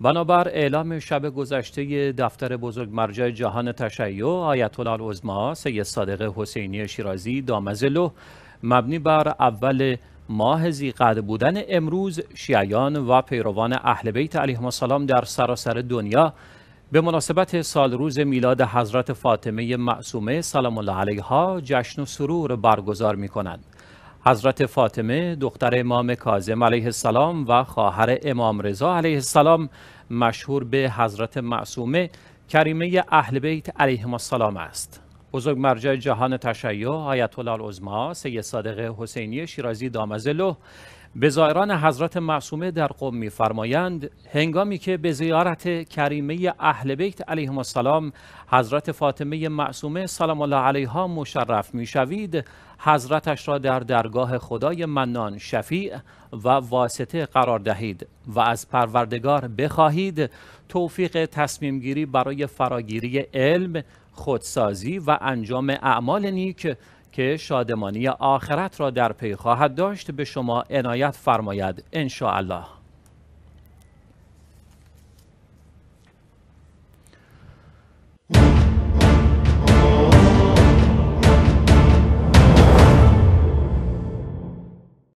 بنابر اعلام شب گذشته دفتر بزرگ مرجع جهان تشیع آیت الله العظما سید صادق حسینی شیرازی دامزلو مبنی بر اول ماه قد بودن امروز شیعیان و پیروان اهل بیت علیهم السلام در سراسر دنیا به مناسبت سال روز میلاد حضرت فاطمه معصومه سلام الله علیها جشن و سرور برگزار می کنند. حضرت فاطمه دختر امام کاظم علیه السلام و خواهر امام رضا علیه السلام مشهور به حضرت معصومه کریمه اهل بیت علیهم السلام است بزرگ مرجع جهان تشیع آیت الله العظما سید صادق حسینی شیرازی دامزلو به زائران حضرت معصومه در قم میفرمایند هنگامی که به زیارت کریمه اهل بیت علیهم السلام حضرت فاطمه معصومه سلام الله علیها مشرف میشوید حضرتش را در درگاه خدای منان شفیع و واسطه قرار دهید و از پروردگار بخواهید توفیق تصمیم گیری برای فراگیری علم خودسازی و انجام اعمال نیک که شادمانی آخرت را در پی خواهد داشت به شما عنایت فرماید ان الله